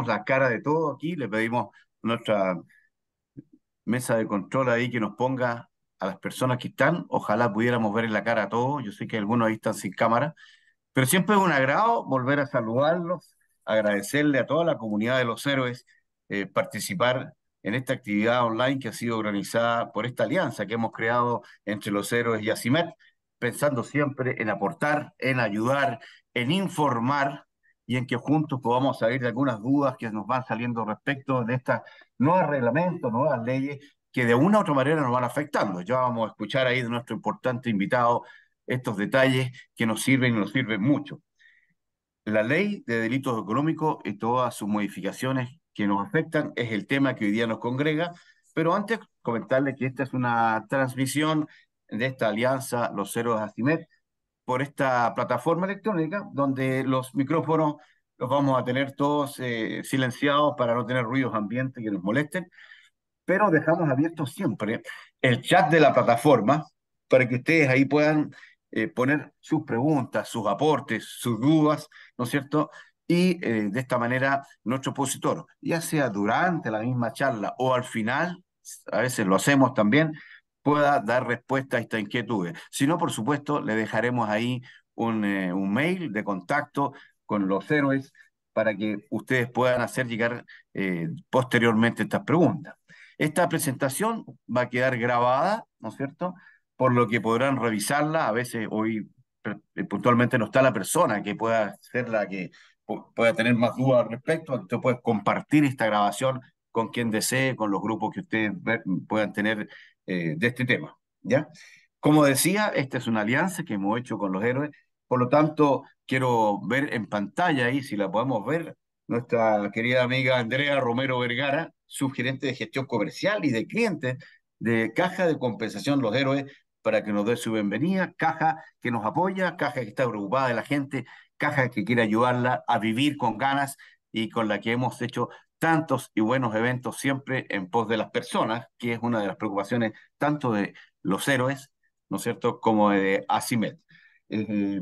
la cara de todo aquí, le pedimos a nuestra mesa de control ahí que nos ponga a las personas que están, ojalá pudiéramos ver en la cara a todos, yo sé que algunos ahí están sin cámara, pero siempre es un agrado volver a saludarlos, agradecerle a toda la comunidad de los héroes eh, participar en esta actividad online que ha sido organizada por esta alianza que hemos creado entre los héroes y Asimet pensando siempre en aportar, en ayudar, en informar y en que juntos podamos salir de algunas dudas que nos van saliendo respecto de estas nuevos reglamentos, nuevas leyes que de una u otra manera nos van afectando. Ya vamos a escuchar ahí de nuestro importante invitado estos detalles que nos sirven y nos sirven mucho. La ley de delitos económicos y todas sus modificaciones que nos afectan es el tema que hoy día nos congrega, pero antes comentarle que esta es una transmisión de esta alianza Los Ceros Asimet, por esta plataforma electrónica donde los micrófonos los vamos a tener todos eh, silenciados para no tener ruidos ambientes que nos molesten, pero dejamos abierto siempre el chat de la plataforma para que ustedes ahí puedan eh, poner sus preguntas, sus aportes, sus dudas, ¿no es cierto? Y eh, de esta manera nuestro opositor, ya sea durante la misma charla o al final, a veces lo hacemos también, pueda dar respuesta a esta inquietud, Si no, por supuesto, le dejaremos ahí un, eh, mail de contacto con los héroes para que ustedes puedan hacer llegar eh, posteriormente estas preguntas. Esta presentación va a quedar grabada, ¿no es cierto? Por lo que podrán revisarla. A veces hoy eh, puntualmente no está la persona que pueda ser la que pueda tener más dudas al respecto. Usted puede compartir esta grabación con quien desee, con los grupos que ustedes puedan tener eh, de este tema. ¿ya? Como decía, esta es una alianza que hemos hecho con los héroes, por lo tanto, quiero ver en pantalla ahí, si la podemos ver, nuestra querida amiga Andrea Romero Vergara, subgerente de gestión comercial y de clientes de Caja de Compensación Los Héroes, para que nos dé su bienvenida, caja que nos apoya, caja que está preocupada de la gente, caja que quiere ayudarla a vivir con ganas y con la que hemos hecho tantos y buenos eventos siempre en pos de las personas, que es una de las preocupaciones tanto de los héroes, ¿no es cierto?, como de Asimet. Eh,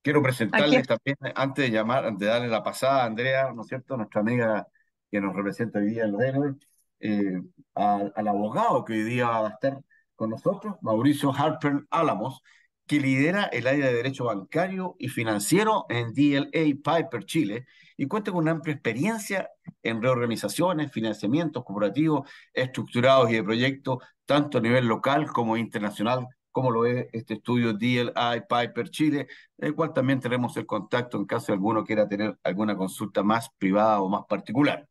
quiero presentarles también, antes de llamar, antes de darle la pasada a Andrea, ¿no es cierto?, nuestra amiga que nos representa hoy día en los héroes, eh, al, al abogado que hoy día va a estar con nosotros, Mauricio Harper Álamos, que lidera el área de Derecho Bancario y Financiero en DLA Piper Chile y cuenta con una amplia experiencia en reorganizaciones, financiamientos corporativos estructurados y de proyectos, tanto a nivel local como internacional, como lo es este estudio DLA Piper Chile, el cual también tenemos el contacto en caso de alguno quiera tener alguna consulta más privada o más particular.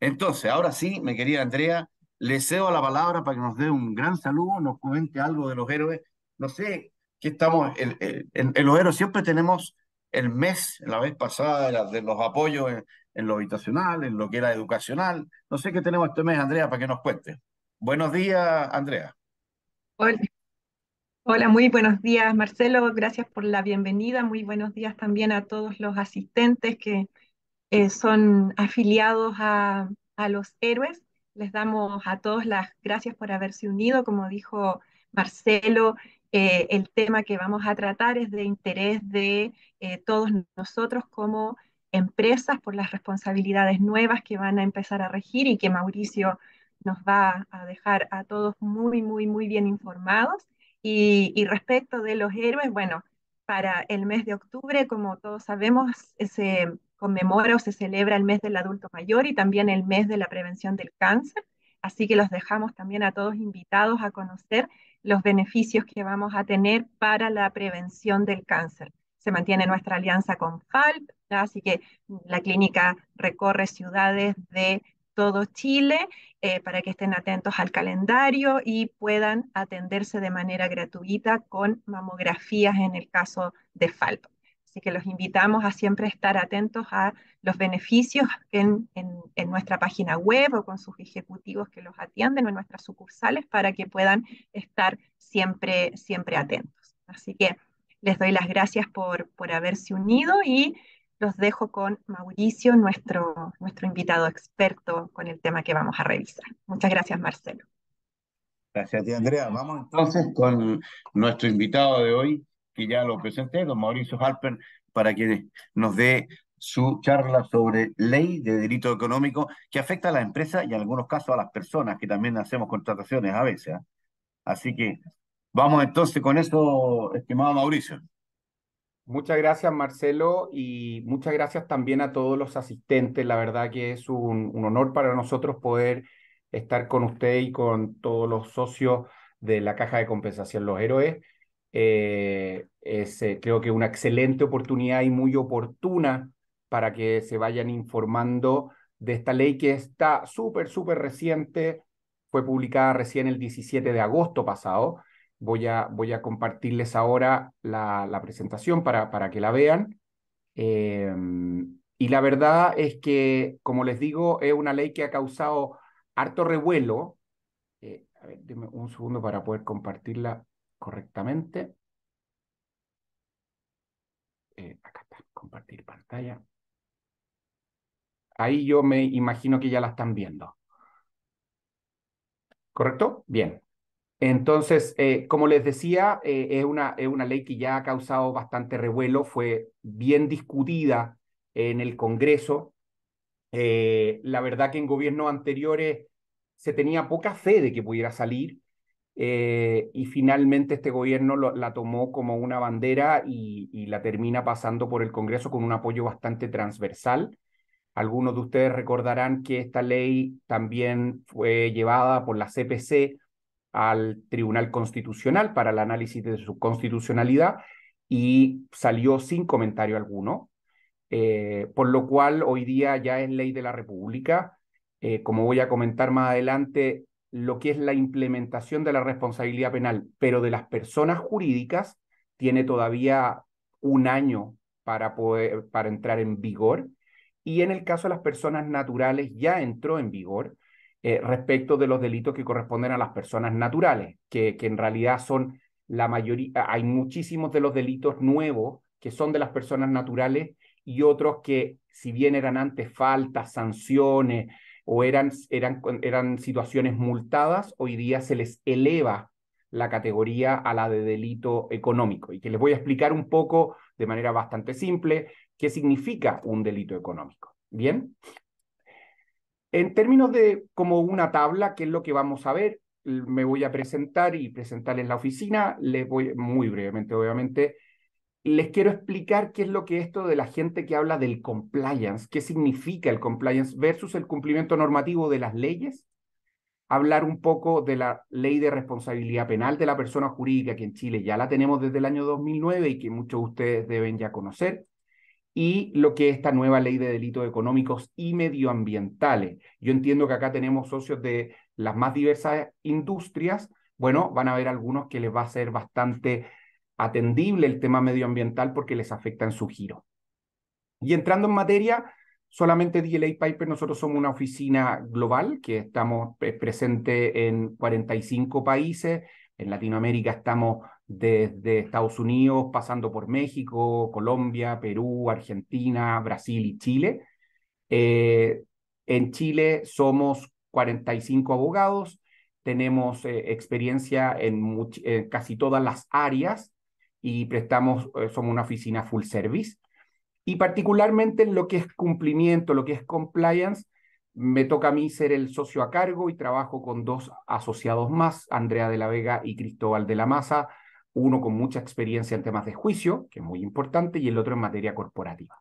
Entonces, ahora sí, me quería, Andrea, le cedo la palabra para que nos dé un gran saludo, nos comente algo de los héroes. No sé, que estamos, en Los Héroes siempre tenemos el mes, la vez pasada, de, los apoyos en, lo habitacional, en lo que era educacional. No sé qué tenemos este mes, Andrea, para que nos cuente. Buenos días, Andrea. Hola. muy buenos días, Marcelo. Gracias por la bienvenida. Muy buenos días también a todos los asistentes que eh, son afiliados a, a los héroes. Les damos a todos las gracias por haberse unido. Como dijo Marcelo, eh, el tema que vamos a tratar es de interés de eh, todos nosotros como empresas por las responsabilidades nuevas que van a empezar a regir y que Mauricio nos va a dejar a todos muy, muy, muy bien informados. Y, y respecto de los héroes, bueno, para el mes de octubre, como todos sabemos, se conmemora o se celebra el mes del adulto mayor y también el mes de la prevención del cáncer. Así que los dejamos también a todos invitados a conocer los beneficios que vamos a tener para la prevención del cáncer. Se mantiene nuestra alianza con FALP, así que la clínica recorre ciudades de todo Chile eh, para que estén atentos al calendario y puedan atenderse de manera gratuita con mamografías en el caso de FALP. Así que los invitamos a siempre estar atentos a los beneficios en, nuestra página web o con sus ejecutivos que los atienden o en nuestras sucursales para que puedan estar siempre, siempre atentos. Así que les doy las gracias por, por haberse unido y los dejo con Mauricio, nuestro, nuestro invitado experto con el tema que vamos a revisar. Muchas gracias, Marcelo. Gracias Andrea. Vamos entonces con nuestro invitado de hoy, que ya lo presenté, don Mauricio Halpern, para que nos dé su charla sobre ley de delito económico que afecta a las empresas y en algunos casos a las personas que también hacemos contrataciones a veces. ¿ah? Así que vamos entonces con eso, estimado Mauricio. Muchas gracias, Marcelo, y muchas gracias también a todos los asistentes. La verdad que es un honor para nosotros poder estar con usted y con todos los socios de la Caja de Compensación Los Héroes eh, eh, creo que es una excelente oportunidad y muy oportuna para que se vayan informando de esta ley que está súper, súper reciente, fue publicada recién el 17 de agosto pasado. Voy a, voy a compartirles ahora la, presentación para, para que la vean. Eh, y la verdad es que, como les digo, es una ley que ha causado harto revuelo. a ver, dime un segundo para poder compartirla correctamente. Eh, acá está, compartir pantalla. Ahí yo me imagino que ya la están viendo. ¿Correcto? Bien. Entonces, eh, como les decía, eh, es, una, es una ley que ya ha causado bastante revuelo, fue bien discutida en el Congreso. la verdad que en gobiernos anteriores se tenía poca fe de que pudiera salir. Eh, y finalmente este gobierno la tomó como una bandera y, la termina pasando por el Congreso con un apoyo bastante transversal. Algunos de ustedes recordarán que esta ley también fue llevada por la CPC al Tribunal Constitucional para el análisis de su constitucionalidad y salió sin comentario alguno, eh, por lo cual hoy día ya es ley de la República. Eh, como voy a comentar más adelante, lo que es la implementación de la responsabilidad penal, pero de las personas jurídicas tiene todavía un año para, para entrar en vigor. Y en el caso de las personas naturales ya entró en vigor eh, respecto de los delitos que corresponden a las personas naturales, que, que en realidad son la mayoría, hay muchísimos de los delitos nuevos que son de las personas naturales y otros que si bien eran antes faltas, sanciones, o eran, eran, eran situaciones multadas, hoy día se les eleva la categoría a la de delito económico y que les voy a explicar un poco de manera bastante simple qué significa un delito económico. Bien, en términos de como una tabla, ¿qué es lo que vamos a ver? Me voy a presentar y presentarles la oficina. Les voy muy brevemente, obviamente, les quiero explicar qué es lo que esto de la gente que habla del compliance, qué significa el compliance versus el cumplimiento normativo de las leyes, hablar un poco de la ley de responsabilidad penal de la persona jurídica, que en Chile ya la tenemos desde el año 2009 y que muchos de ustedes deben ya conocer, y lo que es esta nueva ley de delitos económicos y medioambientales. Yo entiendo que acá tenemos socios de las más diversas industrias, bueno, van a haber algunos que les va a ser bastante atendible el tema medioambiental porque les afecta en su giro. Y entrando en materia, solamente DLA Piper, nosotros somos una oficina global que estamos eh, presente en 45 países. En Latinoamérica estamos desde Estados Unidos, pasando por México, Colombia, Perú, Argentina, Brasil y Chile. Eh, en Chile somos 45 abogados, tenemos eh, experiencia en, casi todas las áreas y prestamos, eh, somos una oficina full service. Y particularmente en lo que es cumplimiento, lo que es compliance, me toca a mí ser el socio a cargo y trabajo con dos asociados más, Andrea de la Vega y Cristóbal de la Maza, uno con mucha experiencia en temas de juicio, que es muy importante, y el otro en materia corporativa.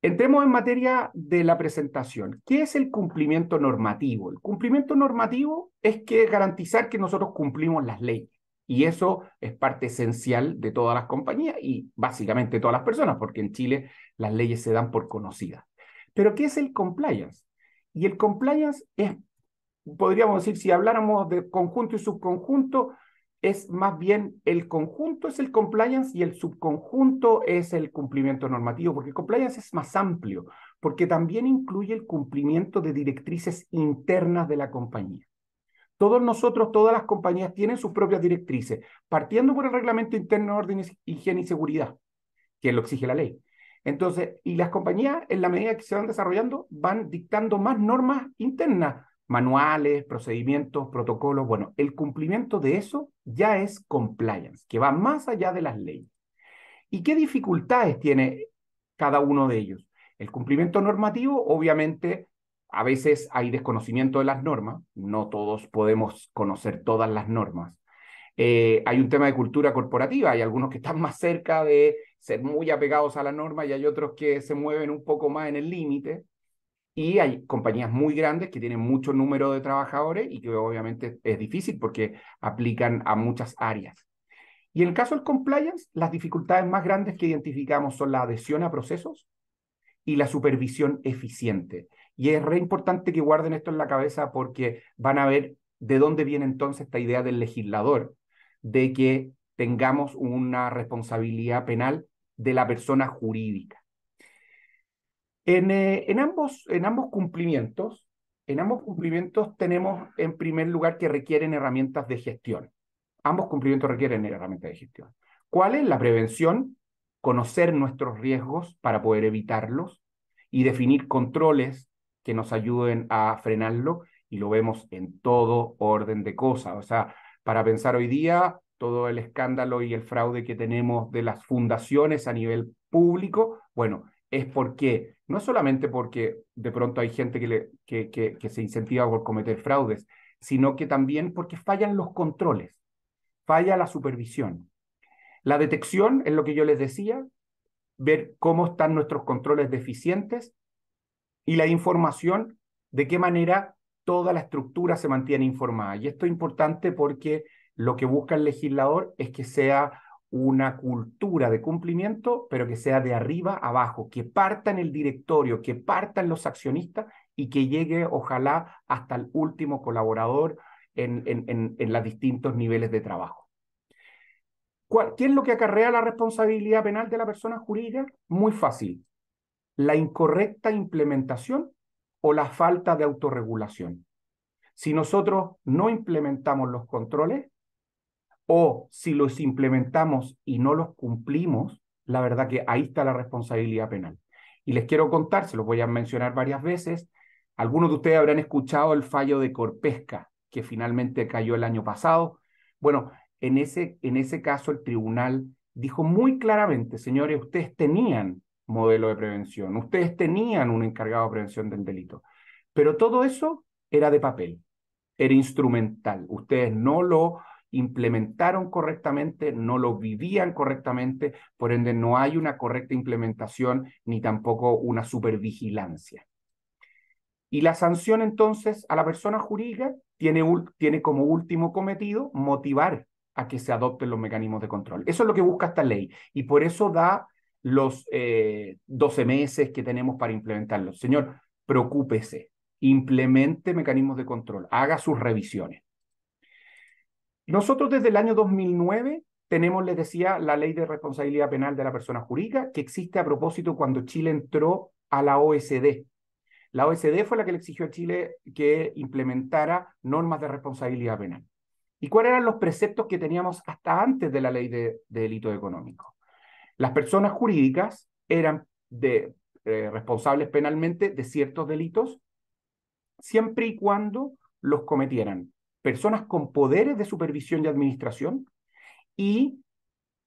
Entremos en materia de la presentación. ¿Qué es el cumplimiento normativo? El cumplimiento normativo es que garantizar que nosotros cumplimos las leyes. Y eso es parte esencial de todas las compañías y básicamente todas las personas, porque en Chile las leyes se dan por conocidas. Pero ¿qué es el compliance? Y el compliance es, podríamos decir, si habláramos de conjunto y subconjunto, es más bien el conjunto es el compliance y el subconjunto es el cumplimiento normativo, porque el compliance es más amplio, porque también incluye el cumplimiento de directrices internas de la compañía. Todos nosotros, todas las compañías tienen sus propias directrices, partiendo por el reglamento interno de orden, higiene y seguridad, que lo exige la ley. Entonces, y las compañías, en la medida que se van desarrollando, van dictando más normas internas, manuales, procedimientos, protocolos. Bueno, el cumplimiento de eso ya es compliance, que va más allá de las leyes. ¿Y qué dificultades tiene cada uno de ellos? El cumplimiento normativo, obviamente, a veces hay desconocimiento de las normas, no todos podemos conocer todas las normas. Eh, hay un tema de cultura corporativa, hay algunos que están más cerca de ser muy apegados a la norma y hay otros que se mueven un poco más en el límite. Y hay compañías muy grandes que tienen mucho número de trabajadores y que obviamente es difícil porque aplican a muchas áreas. Y en el caso del compliance, las dificultades más grandes que identificamos son la adhesión a procesos y la supervisión eficiente. Y es re importante que guarden esto en la cabeza porque van a ver de dónde viene entonces esta idea del legislador, de que tengamos una responsabilidad penal de la persona jurídica. Eh, en, ambos, en ambos cumplimientos, en ambos cumplimientos tenemos en primer lugar que requieren herramientas de gestión. Ambos cumplimientos requieren herramientas de gestión. ¿Cuál es la prevención? Conocer nuestros riesgos para poder evitarlos y definir controles que nos ayuden a frenarlo y lo vemos en todo orden de cosas. O sea, para pensar hoy día todo el escándalo y el fraude que tenemos de las fundaciones a nivel público, bueno, es porque, no solamente porque de pronto hay gente que, que se incentiva por cometer fraudes, sino que también porque fallan los controles, falla la supervisión. La detección es lo que yo les decía, ver cómo están nuestros controles deficientes y la información, de qué manera toda la estructura se mantiene informada. Y esto es importante porque lo que busca el legislador es que sea una cultura de cumplimiento, pero que sea de arriba abajo, que parta en el directorio, que partan los accionistas y que llegue, ojalá, hasta el último colaborador en, en, en los distintos niveles de trabajo. ¿Qué es lo que acarrea la responsabilidad penal de la persona jurídica? Muy fácil la incorrecta implementación o la falta de autorregulación. Si nosotros no implementamos los controles o si los implementamos y no los cumplimos, la verdad que ahí está la responsabilidad penal. Y les quiero contar, se los voy a mencionar varias veces, algunos de ustedes habrán escuchado el fallo de Corpesca, que finalmente cayó el año pasado. Bueno, en ese, en ese caso el tribunal dijo muy claramente, señores, ustedes tenían modelo de prevención, ustedes tenían un encargado de prevención del delito, pero todo eso era de papel, era instrumental, ustedes no lo implementaron correctamente, no lo vivían correctamente, por ende no hay una correcta implementación ni tampoco una supervigilancia. Y la sanción entonces a la persona jurídica tiene, tiene, como último cometido motivar a que se adopten los mecanismos de control. Eso es lo que busca esta ley y por eso da los 12 eh, meses que tenemos para implementarlos. Señor, preocúpese, implemente mecanismos de control, haga sus revisiones. Nosotros desde el año 2009 tenemos, les decía, la ley de responsabilidad penal de la persona jurídica que existe a propósito cuando Chile entró a la OSD. La OSD fue la que le exigió a Chile que implementara normas de responsabilidad penal. ¿Y cuáles eran los preceptos que teníamos hasta antes de la ley de, de delito económico? Las personas jurídicas eran eh, responsables penalmente de ciertos delitos siempre y cuando los cometieran personas con poderes de supervisión y administración y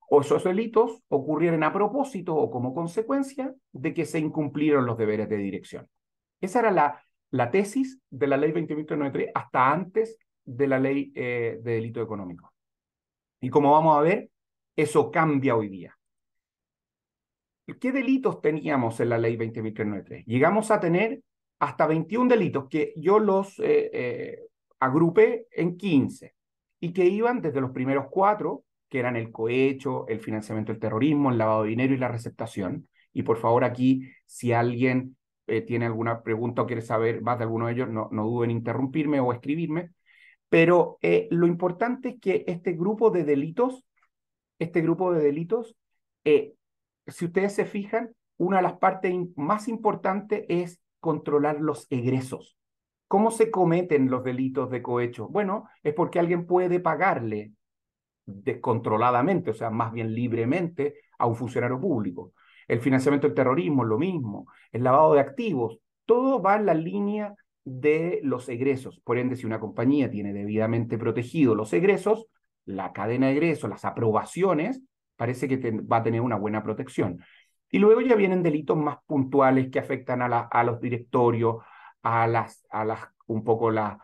o esos delitos ocurrieran a propósito o como consecuencia de que se incumplieron los deberes de dirección. Esa era la, tesis de la ley 20.093 hasta antes de la ley eh, de delito económico. Y como vamos a ver, eso cambia hoy día. ¿qué delitos teníamos en la ley 20.393? Llegamos a tener hasta 21 delitos que yo los eh, eh agrupé en 15 y que iban desde los primeros cuatro, que eran el cohecho, el financiamiento del terrorismo, el lavado de dinero y la receptación. Y por favor aquí, si alguien eh, tiene alguna pregunta o quiere saber más de alguno de ellos, no, no duden en interrumpirme o escribirme. Pero eh, lo importante es que este grupo de delitos, este grupo de delitos eh, si ustedes se fijan, una de las partes más importantes es controlar los egresos. ¿Cómo se cometen los delitos de cohecho? Bueno, es porque alguien puede pagarle descontroladamente, o sea, más bien libremente, a un funcionario público. El financiamiento del terrorismo es lo mismo, el lavado de activos, todo va en la línea de los egresos. Por ende, si una compañía tiene debidamente protegido los egresos, la cadena de egresos, las aprobaciones, parece que va a tener una buena protección. Y luego ya vienen delitos más puntuales que afectan a, los directorios, a las, un poco la,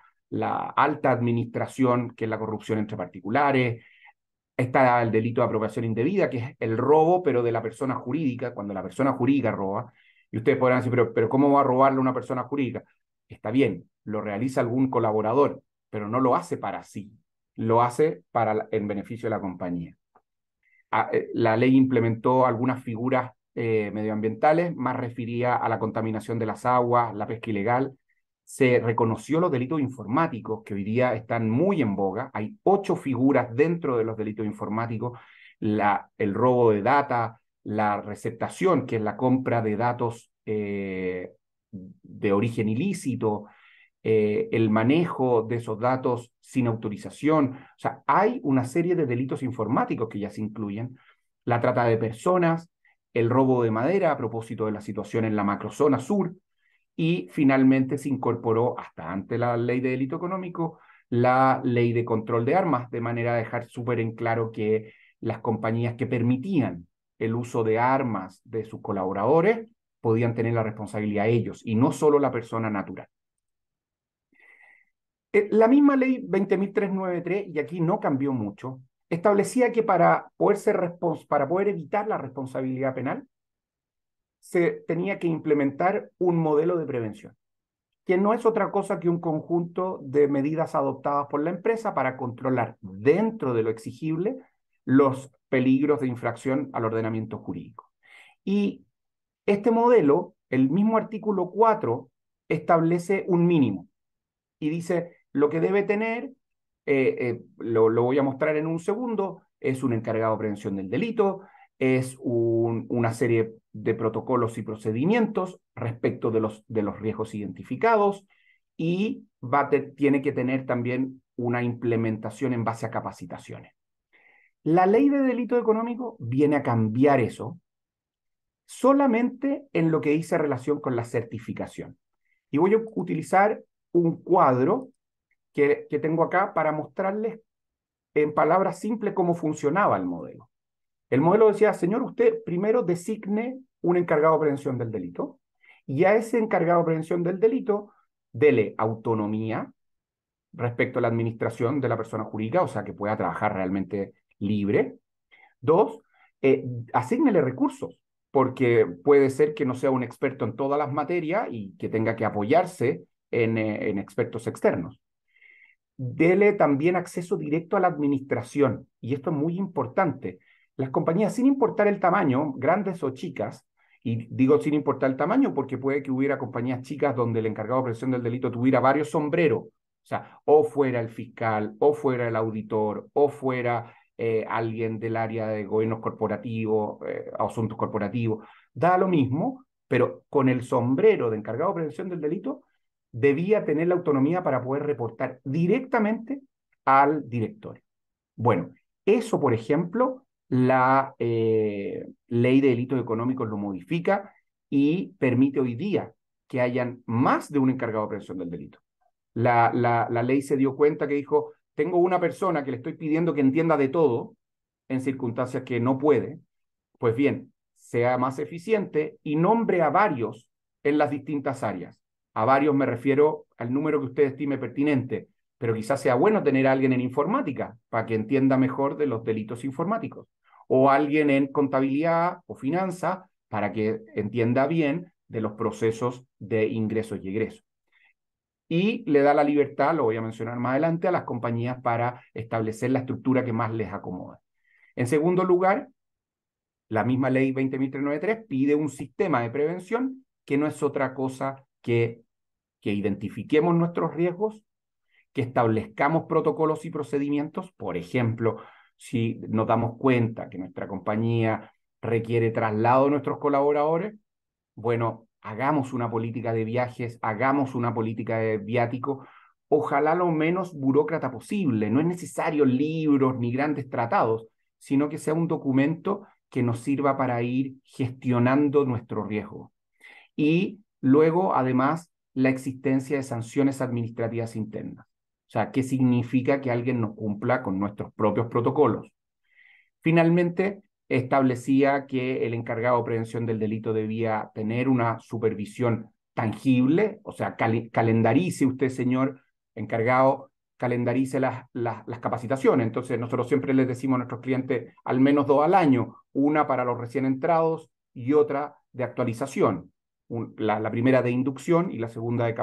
alta administración, que es la corrupción entre particulares. Está el delito de apropiación indebida, que es el robo, pero de la persona jurídica, cuando la persona jurídica roba. Y ustedes podrán decir, pero, pero ¿cómo va a robarle una persona jurídica? Está bien, lo realiza algún colaborador, pero no lo hace para sí, lo hace para el, en beneficio de la compañía. Eh, la ley implementó algunas figuras eh, medioambientales más refería a la contaminación de las aguas, la pesca ilegal. Se reconoció los delitos informáticos que hoy día están muy en boga. Hay ocho figuras dentro de los delitos informáticos. el robo de data, la receptación, que es la compra de datos eh, de origen ilícito, eh, el manejo de esos datos sin autorización. O sea, hay una serie de delitos informáticos que ya se incluyen. La trata de personas, el robo de madera a propósito de la situación en la macrozona sur y finalmente se incorporó hasta ante la ley de delito económico la ley de control de armas, de manera a dejar súper en claro que las compañías que permitían el uso de armas de sus colaboradores podían tener la responsabilidad ellos y no solo la persona natural. Eh, la misma ley 20.393, y aquí no cambió mucho, establecía que para poder, para poder evitar la responsabilidad penal, se tenía que implementar un modelo de prevención, que no es otra cosa que un conjunto de medidas adoptadas por la empresa para controlar dentro de lo exigible los peligros de infracción al ordenamiento jurídico. Y este modelo, el mismo artículo 4, establece un mínimo y dice, lo que debe tener, eh, eh, lo, voy a mostrar en un segundo, es un encargado de prevención del delito, es una serie de protocolos y procedimientos respecto de los, de los riesgos identificados y va tiene que tener también una implementación en base a capacitaciones. La ley de delito económico viene a cambiar eso solamente en lo que dice relación con la certificación. Y voy a utilizar un cuadro que, tengo acá para mostrarles en palabras simples cómo funcionaba el modelo. El modelo decía, señor, usted primero designe un encargado de prevención del delito y a ese encargado de prevención del delito dele autonomía respecto a la administración de la persona jurídica, o sea, que pueda trabajar realmente libre. Dos, eh, asignele recursos, porque puede ser que no sea un experto en todas las materias y que tenga que apoyarse en eh, expertos externos dele también acceso directo a la administración. Y esto es muy importante. Las compañías, sin importar el tamaño, grandes o chicas, y digo sin importar el tamaño porque puede que hubiera compañías chicas donde el encargado de presión del delito tuviera varios sombreros. O sea, o fuera el fiscal, o fuera el auditor, o fuera eh, alguien del área de gobiernos corporativos, eh, asuntos corporativos. Da lo mismo, pero con el sombrero de encargado de prevención del delito debía tener la autonomía para poder reportar directamente al director. Bueno, eso, por ejemplo, la eh, ley de delitos económicos lo modifica y permite hoy día que hayan más de un encargado de prevención del delito. la, la ley se dio cuenta que dijo, tengo una persona que le estoy pidiendo que entienda de todo en circunstancias que no puede, pues bien, sea más eficiente y nombre a varios en las distintas áreas. A varios me refiero al número que usted estime pertinente, pero quizás sea bueno tener a alguien en informática para que entienda mejor de los delitos informáticos, o alguien en contabilidad o finanza para que entienda bien de los procesos de ingresos y egresos. Y le da la libertad, lo voy a mencionar más adelante, a las compañías para establecer la estructura que más les acomoda. En segundo lugar, la misma ley 20.393 pide un sistema de prevención que no es otra cosa que, que identifiquemos nuestros riesgos, que establezcamos protocolos y procedimientos, por ejemplo, si nos damos cuenta que nuestra compañía requiere traslado de nuestros colaboradores, bueno, hagamos una política de viajes, hagamos una política de viático, ojalá lo menos burócrata posible. No es necesario libros ni grandes tratados, sino que sea un documento que nos sirva para ir gestionando nuestro riesgo. Y Luego, además, la existencia de sanciones administrativas internas. O sea, ¿qué significa que alguien no cumpla con nuestros propios protocolos? Finalmente, establecía que el encargado de prevención del delito debía tener una supervisión tangible, o sea, calendarice usted, señor encargado, calendarice las, las, capacitaciones. Entonces, nosotros siempre les decimos a nuestros clientes al menos dos al año, una para los recién entrados y otra de actualización la, primera de inducción y la segunda eh,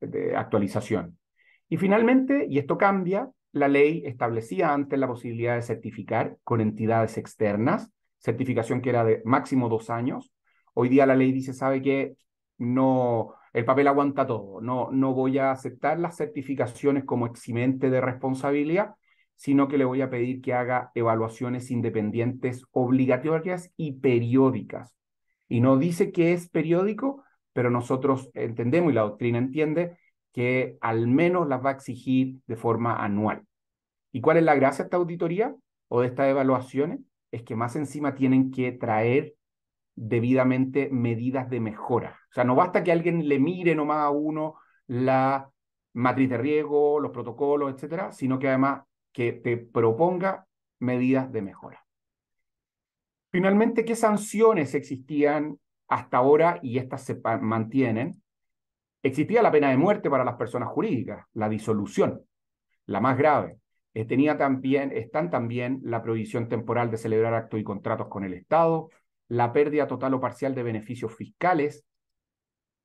de, actualización. Y finalmente, y esto cambia, la ley establecía antes la posibilidad de certificar con entidades externas, certificación que era de máximo dos años. Hoy día la ley dice, sabe que no, el papel aguanta todo, no, no voy a aceptar las certificaciones como eximente de responsabilidad, sino que le voy a pedir que haga evaluaciones independientes obligatorias y periódicas. Y no dice que es periódico, pero nosotros entendemos y la doctrina entiende que al menos las va a exigir de forma anual. ¿Y cuál es la gracia de esta auditoría o de estas evaluaciones? Es que más encima tienen que traer debidamente medidas de mejora. O sea, no basta que alguien le mire nomás a uno la matriz de riesgo, los protocolos, etcétera, sino que además que te proponga medidas de mejora. Finalmente, ¿qué sanciones existían hasta ahora y estas se mantienen? Existía la pena de muerte para las personas jurídicas, la disolución, la más grave. Eh, también, están también la prohibición temporal de celebrar actos y contratos con el Estado, la pérdida total o parcial de beneficios fiscales,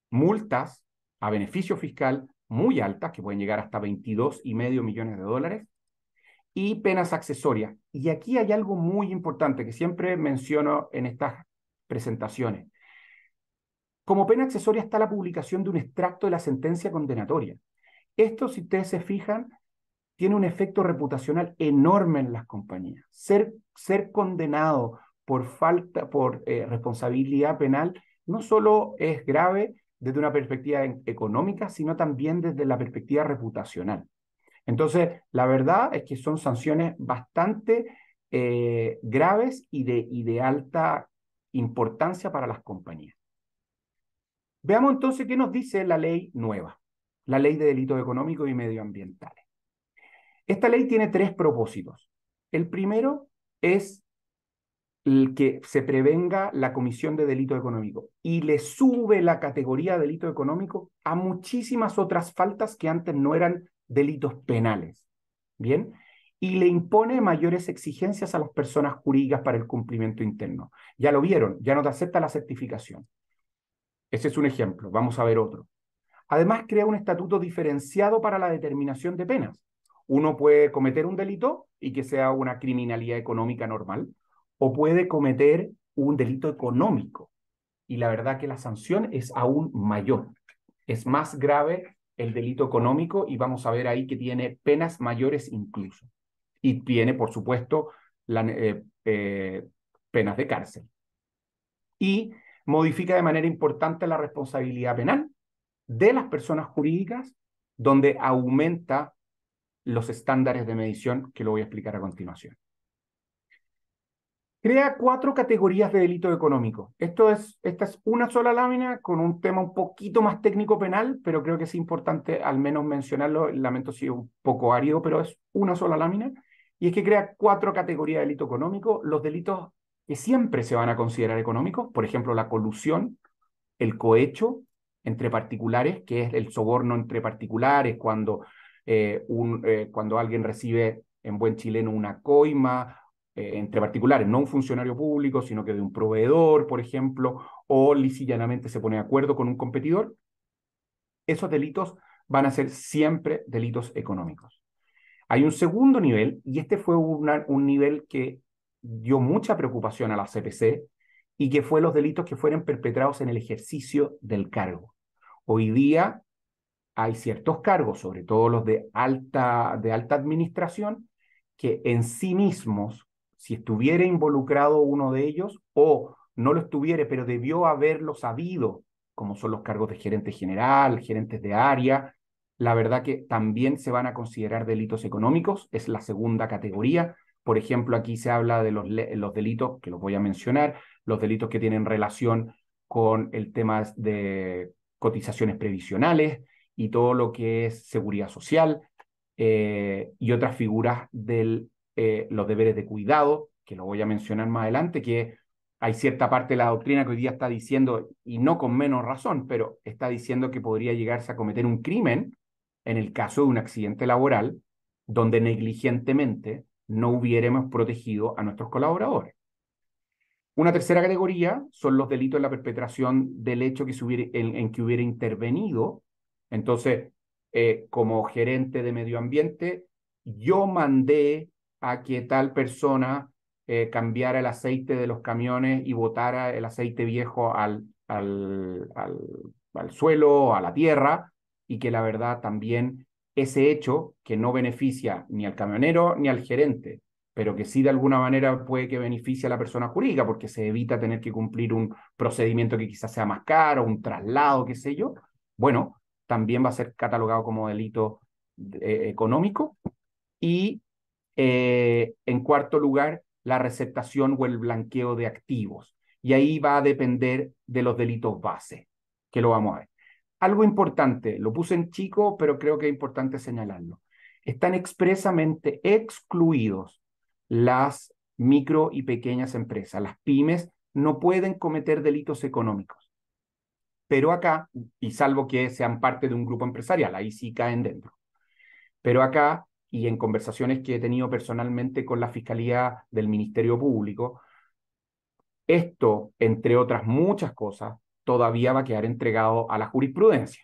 multas a beneficio fiscal muy altas, que pueden llegar hasta medio millones de dólares, y penas accesorias. Y aquí hay algo muy importante que siempre menciono en estas presentaciones. Como pena accesoria está la publicación de un extracto de la sentencia condenatoria. Esto, si ustedes se fijan, tiene un efecto reputacional enorme en las compañías. Ser, ser condenado por falta, por eh, responsabilidad penal, no solo es grave desde una perspectiva económica, sino también desde la perspectiva reputacional. Entonces, la verdad es que son sanciones bastante eh, graves y de, y de alta importancia para las compañías. Veamos entonces qué nos dice la ley nueva, la ley de delitos económicos y medioambientales. Esta ley tiene tres propósitos. El primero es el que se prevenga la comisión de delito económico y le sube la categoría de delito económico a muchísimas otras faltas que antes no eran delitos penales. Bien. Y le impone mayores exigencias a las personas jurídicas para el cumplimiento interno. Ya lo vieron, ya no te acepta la certificación. Ese es un ejemplo, vamos a ver otro. Además, crea un estatuto diferenciado para la determinación de penas. Uno puede cometer un delito y que sea una criminalidad económica normal, o puede cometer un delito económico. Y la verdad que la sanción es aún mayor. Es más grave el delito económico y vamos a ver ahí que tiene penas mayores incluso. Y tiene, por supuesto, la, eh, eh, penas de cárcel. Y modifica de manera importante la responsabilidad penal de las personas jurídicas, donde aumenta los estándares de medición que lo voy a explicar a continuación. Crea cuatro categorías de delito económico. Esto es, esta es una sola lámina con un tema un poquito más técnico penal, pero creo que es importante al menos mencionarlo. Lamento si es un poco árido, pero es una sola lámina. Y es que crea cuatro categorías de delito económico. Los delitos que siempre se van a considerar económicos, por ejemplo, la colusión, el cohecho entre particulares, que es el soborno entre particulares, cuando, eh, un, eh, cuando alguien recibe en buen chileno una coima eh, entre particulares, no un funcionario público, sino que de un proveedor, por ejemplo, o lisillanamente se pone de acuerdo con un competidor, esos delitos van a ser siempre delitos económicos. Hay un segundo nivel, y este fue un nivel que dio mucha preocupación a la CPC y que fue los delitos que fueron perpetrados en el ejercicio del cargo. Hoy día hay ciertos cargos, sobre todo los de alta, de alta administración, que en sí mismos si estuviera involucrado uno de ellos o no lo estuviera, pero debió haberlo sabido, como son los cargos de gerente general, gerentes de área, la verdad que también se van a considerar delitos económicos, es la segunda categoría. Por ejemplo, aquí se habla de los, los delitos, que los voy a mencionar, los delitos que tienen relación con el tema de cotizaciones previsionales y todo lo que es seguridad social eh, y otras figuras del eh, los deberes de cuidado, que lo voy a mencionar más adelante, que hay cierta parte de la doctrina que hoy día está diciendo, y no con menos razón, pero está diciendo que podría llegarse a cometer un crimen en el caso de un accidente laboral donde negligentemente no hubiéramos protegido a nuestros colaboradores. Una tercera categoría son los delitos de la perpetración del hecho que en, que hubiera intervenido. Entonces, eh, como gerente de medio ambiente, yo mandé a que tal persona eh, cambiara el aceite de los camiones y botara el aceite viejo al, al, al, al suelo, a la tierra, y que la verdad también ese hecho que no beneficia ni al camionero ni al gerente, pero que sí de alguna manera puede que beneficie a la persona jurídica porque se evita tener que cumplir un procedimiento que quizás sea más caro, un traslado, qué sé yo, bueno, también va a ser catalogado como delito eh, económico y eh, en cuarto lugar, la receptación o el blanqueo de activos. Y ahí va a depender de los delitos base, que lo vamos a ver. Algo importante, lo puse en chico, pero creo que es importante señalarlo. Están expresamente excluidos las micro y pequeñas empresas. Las pymes no pueden cometer delitos económicos. Pero acá, y salvo que sean parte de un grupo empresarial, ahí sí caen dentro. Pero acá y en conversaciones que he tenido personalmente con la Fiscalía del Ministerio Público, esto, entre otras muchas cosas, todavía va a quedar entregado a la jurisprudencia.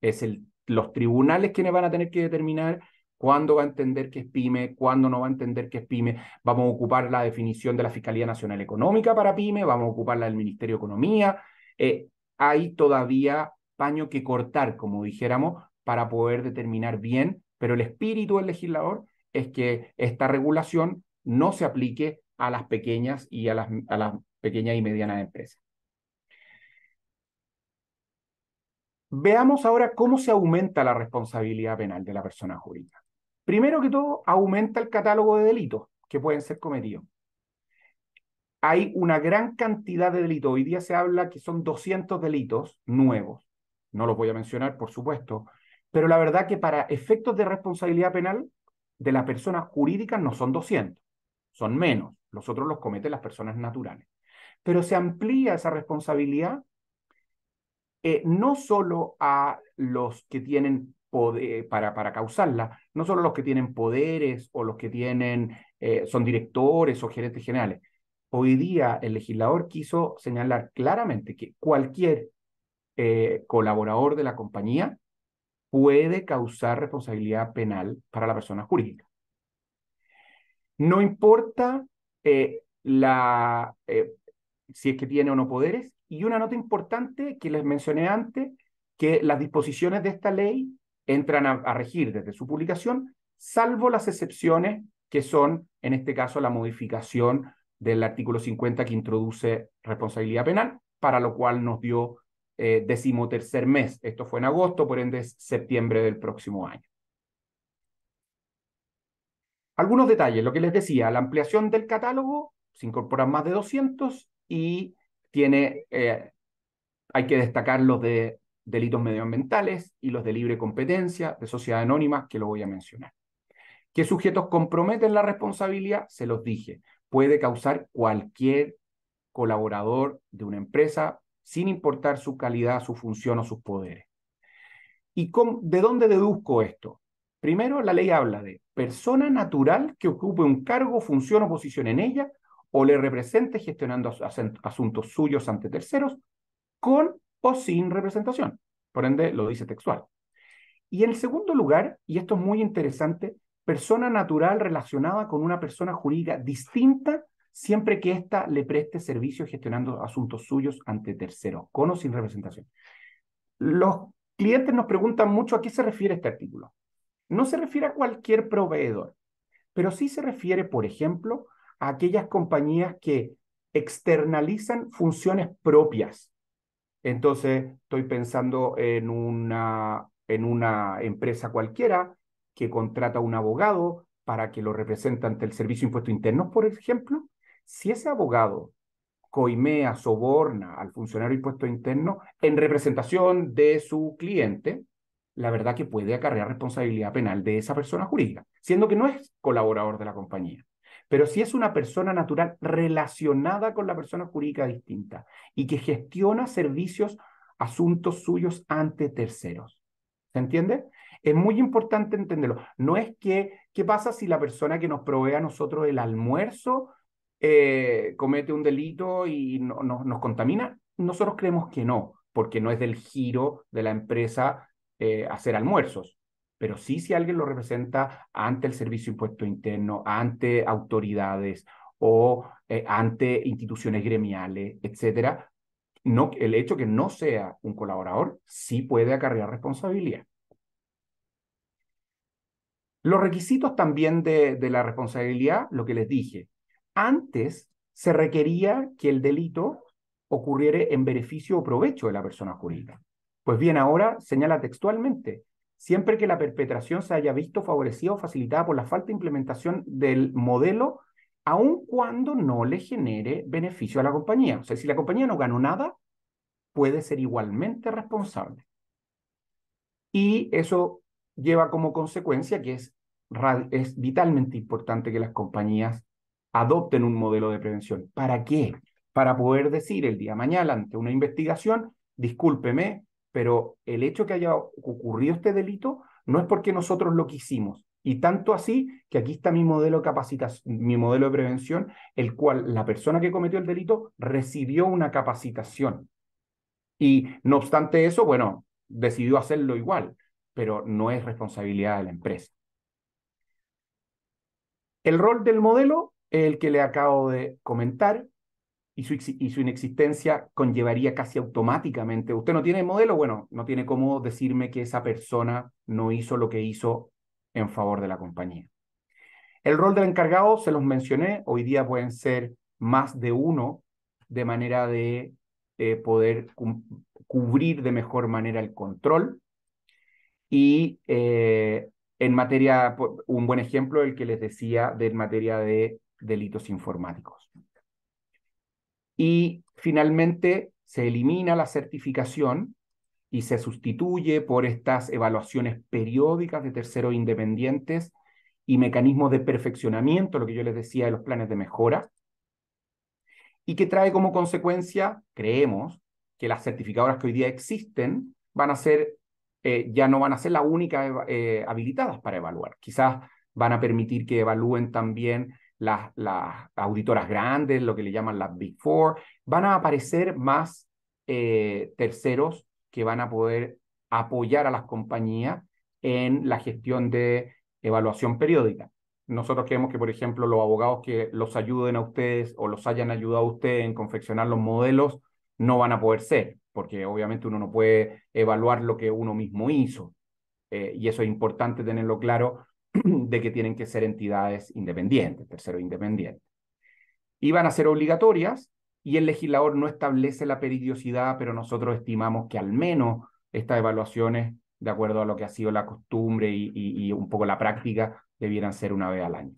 Es el, los tribunales quienes van a tener que determinar cuándo va a entender que es pyme, cuándo no va a entender que es pyme. Vamos a ocupar la definición de la Fiscalía Nacional Económica para pyme, vamos a ocupar la del Ministerio de Economía. Eh, hay todavía paño que cortar, como dijéramos, para poder determinar bien pero el espíritu del legislador es que esta regulación no se aplique a las pequeñas y a las, pequeñas y medianas empresas. Veamos ahora cómo se aumenta la responsabilidad penal de la persona jurídica. Primero que todo, aumenta el catálogo de delitos que pueden ser cometidos. Hay una gran cantidad de delitos. Hoy día se habla que son 200 delitos nuevos. No los voy a mencionar, por supuesto, pero la verdad que para efectos de responsabilidad penal de las personas jurídicas no son 200, son menos. Los otros los cometen las personas naturales. Pero se amplía esa responsabilidad eh, no solo a los que tienen poder eh, para, para causarla, no solo los que tienen poderes o los que tienen, eh, son directores o gerentes generales. Hoy día el legislador quiso señalar claramente que cualquier colaborador de la compañía puede causar responsabilidad penal para la persona jurídica. No importa eh, eh, si es que tiene o no poderes. Y una nota importante que les mencioné antes, que las disposiciones de esta ley entran a, a regir desde su publicación, salvo las excepciones que son, en este caso, la modificación del artículo 50 que introduce responsabilidad penal, para lo cual nos dio eh, decimotercer mes. Esto fue en agosto, por ende es septiembre del próximo año. Algunos detalles, lo que les decía, la ampliación del catálogo, se incorporan más de 200 y tiene, eh, hay que destacar los de delitos medioambientales y los de libre competencia, de sociedad anónima, que lo voy a mencionar. ¿Qué sujetos comprometen la responsabilidad? Se los dije. Puede causar cualquier colaborador de una empresa, sin importar su calidad, su función o sus poderes. ¿Y con de dónde deduzco esto? Primero, la ley habla de persona natural que ocupe un cargo, función o posición en ella o le represente gestionando asuntos suyos ante terceros con o sin representación. Por ende, lo dice textual. Y en segundo lugar, y esto es muy interesante, persona natural relacionada con una persona jurídica distinta siempre que ésta le preste servicio gestionando asuntos suyos ante terceros, con o sin representación. Los clientes nos preguntan mucho a qué se refiere este artículo. No se refiere a cualquier proveedor, pero sí se refiere, por ejemplo, a aquellas compañías que externalizan funciones propias. Entonces, estoy pensando en una, en una empresa cualquiera que contrata a un abogado para que lo represente ante el Servicio de Impuestos Internos, por ejemplo, si ese abogado coimea, soborna al funcionario impuesto interno en representación de su cliente, la verdad que puede acarrear responsabilidad penal de esa persona jurídica, siendo que no es colaborador de la compañía. Pero si es una persona natural relacionada con la persona jurídica distinta y que gestiona servicios, asuntos suyos ante terceros. ¿Se entiende? Es muy importante entenderlo. No es que, ¿qué pasa si la persona que nos provee a nosotros el almuerzo eh, comete un delito y no, nos contamina? Nosotros creemos que no, porque no es del giro de la empresa eh, hacer almuerzos. Pero sí si alguien lo representa ante el Servicio Impuesto Interno, ante autoridades o eh, ante instituciones gremiales, etcétera, no, el hecho que no sea un colaborador sí puede acarrear responsabilidad. Los requisitos también de, la responsabilidad, lo que les dije, antes se requería que el delito ocurriera en beneficio o provecho de la persona jurídica. Pues bien, ahora señala textualmente, siempre que la perpetración se haya visto favorecida o facilitada por la falta de implementación del modelo, aun cuando no le genere beneficio a la compañía. O sea, si la compañía no ganó nada, puede ser igualmente responsable. Y eso lleva como consecuencia que es, es vitalmente importante que las compañías adopten un modelo de prevención. ¿Para qué? Para poder decir el día mañana ante una investigación, discúlpeme, pero el hecho que haya ocurrido este delito no es porque nosotros lo quisimos. Y tanto así que aquí está mi modelo, capacitación, mi modelo de prevención, el cual la persona que cometió el delito recibió una capacitación. Y no obstante eso, bueno, decidió hacerlo igual, pero no es responsabilidad de la empresa. El rol del modelo el que le acabo de comentar, y su, y su, inexistencia conllevaría casi automáticamente, usted no tiene modelo, bueno, no tiene cómo decirme que esa persona no hizo lo que hizo en favor de la compañía. El rol del encargado, se los mencioné, hoy día pueden ser más de uno de manera de eh, poder cubrir de mejor manera el control. Y eh, en materia, un buen ejemplo, el que les decía, de en materia de delitos informáticos. Y finalmente se elimina la certificación y se sustituye por estas evaluaciones periódicas de terceros independientes y mecanismos de perfeccionamiento, lo que yo les decía de los planes de mejora, y que trae como consecuencia, creemos, que las certificadoras que hoy día existen van a ser, eh, ya no van a ser las únicas eh, habilitadas para evaluar. Quizás van a permitir que evalúen también las, las auditoras grandes, lo que le llaman las Big Four, van a aparecer más eh, terceros que van a poder apoyar a las compañías en la gestión de evaluación periódica. Nosotros creemos que, por ejemplo, los abogados que los ayuden a ustedes o los hayan ayudado a ustedes en confeccionar los modelos no van a poder ser, porque obviamente uno no puede evaluar lo que uno mismo hizo. Eh, y eso es importante tenerlo claro de que tienen que ser entidades independientes, tercero independientes. Iban a ser obligatorias y el legislador no establece la peridiosidad, pero nosotros estimamos que al menos estas evaluaciones, de acuerdo a lo que ha sido la costumbre y, y un poco la práctica, debieran ser una vez al año.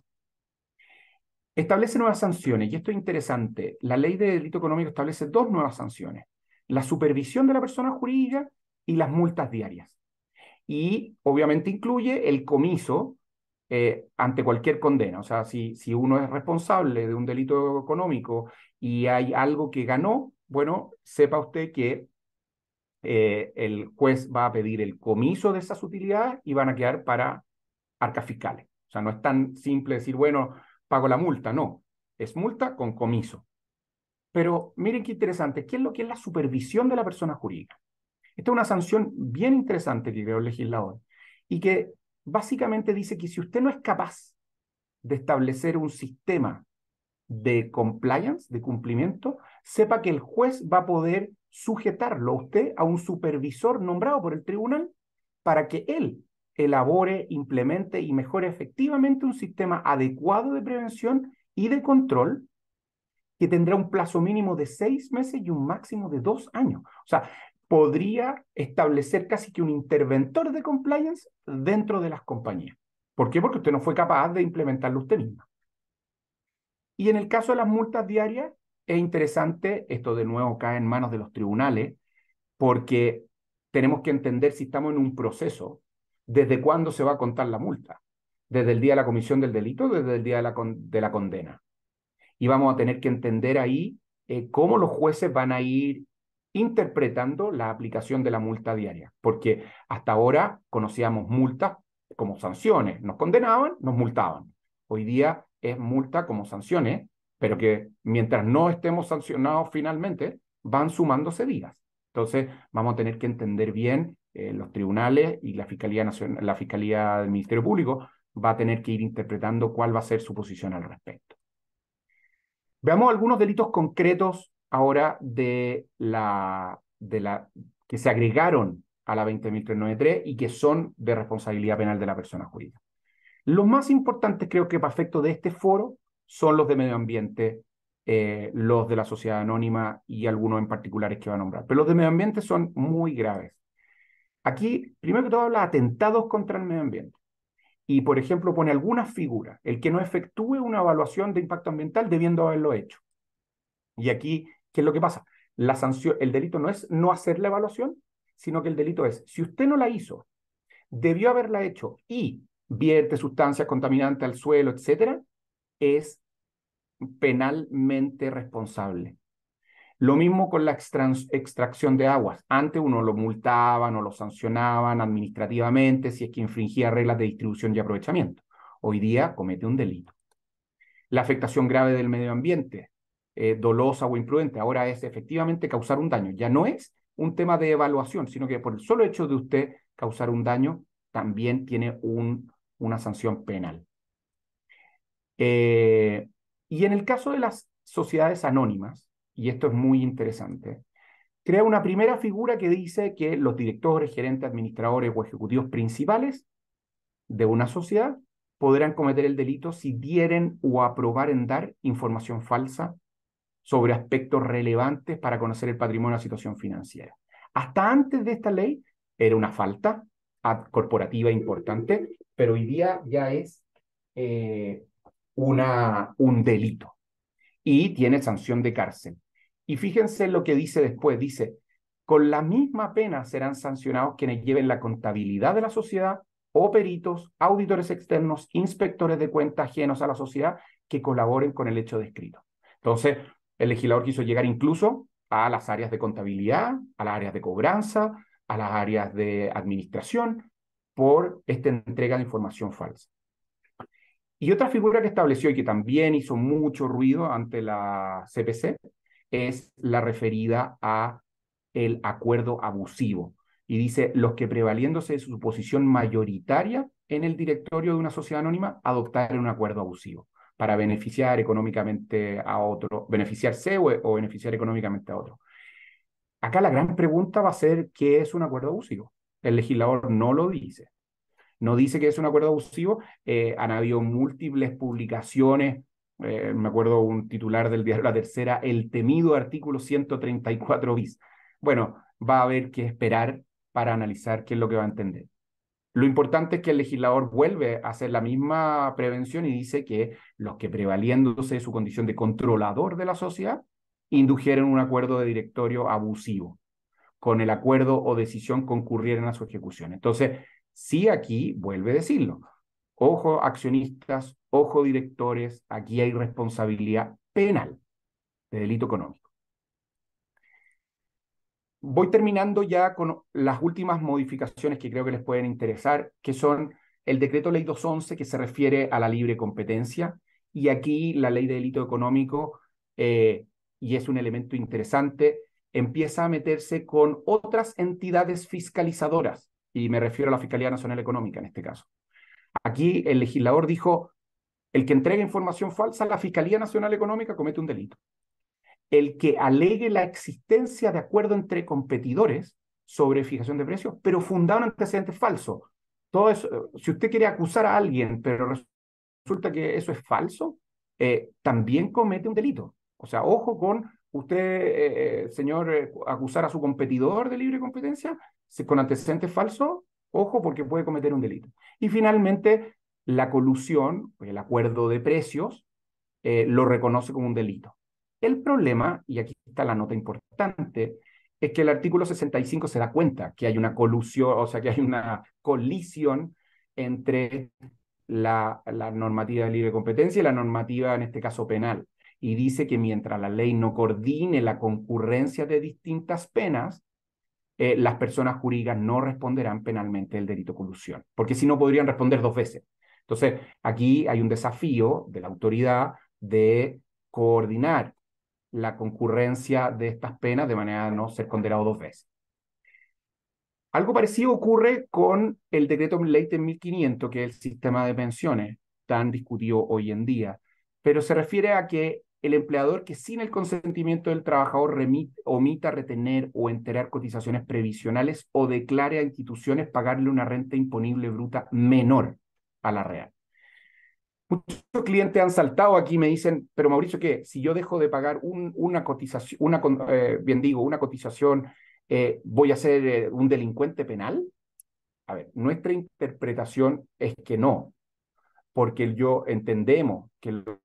Establece nuevas sanciones, y esto es interesante. La ley de delito económico establece dos nuevas sanciones, la supervisión de la persona jurídica y las multas diarias. Y obviamente incluye el comiso, eh, ante cualquier condena. O sea, si, si uno es responsable de un delito económico y hay algo que ganó, bueno, sepa usted que eh, el juez va a pedir el comiso de esas utilidades y van a quedar para arcas fiscales. O sea, no es tan simple decir, bueno, pago la multa, no, es multa con comiso. Pero miren qué interesante, ¿qué es lo que es la supervisión de la persona jurídica? Esta es una sanción bien interesante que creó el legislador y que básicamente dice que si usted no es capaz de establecer un sistema de compliance, de cumplimiento, sepa que el juez va a poder sujetarlo a usted a un supervisor nombrado por el tribunal para que él elabore, implemente y mejore efectivamente un sistema adecuado de prevención y de control que tendrá un plazo mínimo de seis meses y un máximo de dos años. O sea, podría establecer casi que un interventor de compliance dentro de las compañías. ¿Por qué? Porque usted no fue capaz de implementarlo usted misma. Y en el caso de las multas diarias, es interesante, esto de nuevo cae en manos de los tribunales, porque tenemos que entender si estamos en un proceso, desde cuándo se va a contar la multa, desde el día de la comisión del delito, desde el día de la, de la condena. Y vamos a tener que entender ahí eh, cómo los jueces van a ir interpretando la aplicación de la multa diaria, porque hasta ahora conocíamos multas como sanciones, nos condenaban, nos multaban. Hoy día es multa como sanciones, pero que mientras no estemos sancionados finalmente, van sumándose días. Entonces, vamos a tener que entender bien eh, los tribunales y la Fiscalía, Nacional, la Fiscalía del Ministerio Público va a tener que ir interpretando cuál va a ser su posición al respecto. Veamos algunos delitos concretos ahora de la, de la que se agregaron a la 20.393 y que son de responsabilidad penal de la persona jurídica. Los más importantes creo que para efecto de este foro son los de medio ambiente, eh, los de la sociedad anónima y algunos en particulares que va a nombrar. Pero los de medio ambiente son muy graves. Aquí, primero que todo, habla atentados contra el medio ambiente. Y, por ejemplo, pone algunas figuras. El que no efectúe una evaluación de impacto ambiental debiendo haberlo hecho. Y aquí ¿Qué es lo que pasa? La sanción, el delito no es no hacer la evaluación, sino que el delito es, si usted no la hizo, debió haberla hecho y vierte sustancias contaminantes al suelo, etcétera, es penalmente responsable. Lo mismo con la extracción de aguas. Antes uno lo multaban o lo sancionaban administrativamente si es que infringía reglas de distribución y aprovechamiento. Hoy día comete un delito. La afectación grave del medio ambiente. Eh, dolosa o imprudente, ahora es efectivamente causar un daño. Ya no es un tema de evaluación, sino que por el solo hecho de usted causar un daño, también tiene un, una sanción penal. Eh, y en el caso de las sociedades anónimas, y esto es muy interesante, crea una primera figura que dice que los directores, gerentes, administradores o ejecutivos principales de una sociedad podrán cometer el delito si dieren o aprobar en dar información falsa sobre aspectos relevantes para conocer el patrimonio la situación financiera. Hasta antes de esta ley era una falta corporativa importante, pero hoy día ya es eh, una, un delito y tiene sanción de cárcel. Y fíjense lo que dice después, dice, con la misma pena serán sancionados quienes lleven la contabilidad de la sociedad o peritos, auditores externos, inspectores de cuentas ajenos a la sociedad que colaboren con el hecho descrito. Entonces, el legislador quiso llegar incluso a las áreas de contabilidad, a las áreas de cobranza, a las áreas de administración, por esta entrega de información falsa. Y otra figura que estableció y que también hizo mucho ruido ante la CPC es la referida a el acuerdo abusivo. Y dice, los que prevaliéndose de su posición mayoritaria en el directorio de una sociedad anónima adoptaron un acuerdo abusivo para beneficiar económicamente a otro, beneficiarse o, beneficiar económicamente a otro. Acá la gran pregunta va a ser qué es un acuerdo abusivo. El legislador no lo dice. No dice que es un acuerdo abusivo. Eh, han habido múltiples publicaciones. Eh, me acuerdo un titular del diario La Tercera, el temido artículo 134 bis. Bueno, va a haber que esperar para analizar qué es lo que va a entender. Lo importante es que el legislador vuelve a hacer la misma prevención y dice que los que prevaliéndose de su condición de controlador de la sociedad indujeron un acuerdo de directorio abusivo. Con el acuerdo o decisión concurrieron a su ejecución. Entonces, sí aquí vuelve a decirlo. Ojo accionistas, ojo directores, aquí hay responsabilidad penal de delito económico voy terminando ya con las últimas modificaciones que creo que les pueden interesar, que son el decreto ley 211 que se refiere a la libre competencia y aquí la ley de delito económico, eh, y es un elemento interesante, empieza a meterse con otras entidades fiscalizadoras, y me refiero a la Fiscalía Nacional Económica en este caso. Aquí el legislador dijo, el que entrega información falsa a la Fiscalía Nacional Económica comete un delito el que alegue la existencia de acuerdo entre competidores sobre fijación de precios, pero fundado en antecedentes falsos. Todo eso, si usted quiere acusar a alguien, pero resulta que eso es falso, eh, también comete un delito. O sea, ojo con usted, eh, eh, señor, acusar a su competidor de libre competencia con antecedentes falsos, ojo porque puede cometer un delito. Y finalmente, la colusión, el acuerdo de precios, lo reconoce como un delito. El problema, y aquí está la nota importante, es que el artículo 65 se da cuenta que hay una colusión, o sea, que hay una colisión entre la, normativa de libre competencia y la normativa, en este caso, penal. Y dice que mientras la ley no coordine la concurrencia de distintas penas, eh, las personas jurídicas no responderán penalmente el delito de colusión, porque si no podrían responder dos veces. Entonces, aquí hay un desafío de la autoridad de coordinar la concurrencia de estas penas de manera de no ser condenado dos veces. Algo parecido ocurre con el decreto ley 1500, que es el sistema de pensiones tan discutido hoy en día, pero se refiere a que el empleador que sin el consentimiento del trabajador omita retener o enterar cotizaciones previsionales o declare a instituciones pagarle una renta imponible bruta menor a la real. Muchos clientes han saltado aquí y me dicen, pero Mauricio, ¿qué? Si yo dejo de pagar una cotización, una, eh, bien digo, una cotización, eh, ¿voy a ser eh, un delincuente penal? A ver, nuestra interpretación es que no, porque yo entendemos que lo